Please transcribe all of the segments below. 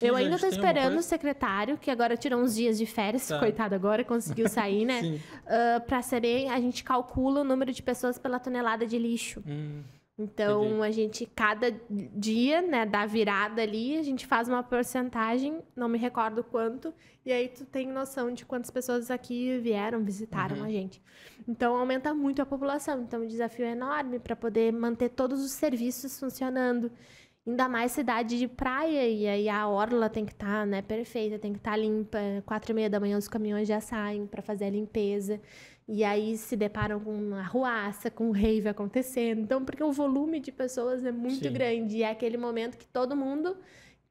Eu ainda tô esperando o secretário, que agora tirou uns dias de férias, tá. coitado agora, conseguiu sair, né? uh, ah, para saber, a gente calcula o número de pessoas pela tonelada de lixo. Hum, então, entendi. a gente, cada dia, né, da virada ali, a gente faz uma porcentagem, não me recordo quanto, e aí tu tem noção de quantas pessoas aqui vieram, visitaram uhum. a gente. Então, aumenta muito a população. Então, o desafio é enorme para poder manter todos os serviços funcionando. Ainda mais cidade de praia, e aí a orla tem que estar tá, né, perfeita, tem que estar tá limpa. Quatro e meia da manhã os caminhões já saem para fazer a limpeza. E aí se deparam com uma ruaça, com um rave acontecendo. Então, porque o volume de pessoas é muito Sim. grande. E é aquele momento que todo mundo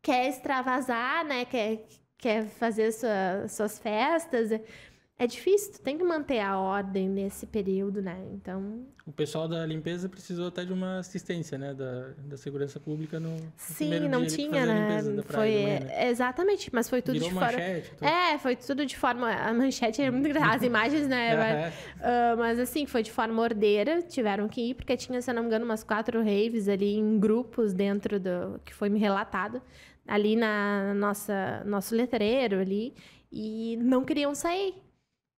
quer extravasar, né? Quer, quer fazer sua, suas festas é difícil, tu tem que manter a ordem nesse período, né? Então. O pessoal da limpeza precisou até de uma assistência, né? Da, da segurança pública no. Sim, não tinha, né? Foi. Manhã, né? Exatamente, mas foi tudo Virou de forma. tudo. É, foi tudo de forma. A manchete era é muito as imagens, né? mas, uh, mas assim, foi de forma ordeira, tiveram que ir, porque tinha, se eu não me engano, umas quatro raves ali em grupos dentro do. que foi me relatado. Ali na nossa nosso letreiro ali e não queriam sair.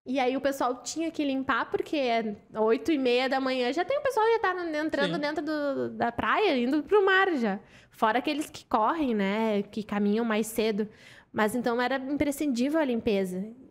E aí o pessoal tinha que limpar, porque é oito e meia da manhã já tem o pessoal já tá entrando Sim. dentro do, da praia, indo pro mar já. Fora aqueles que correm, né? Que caminham mais cedo. Mas então era imprescindível a limpeza.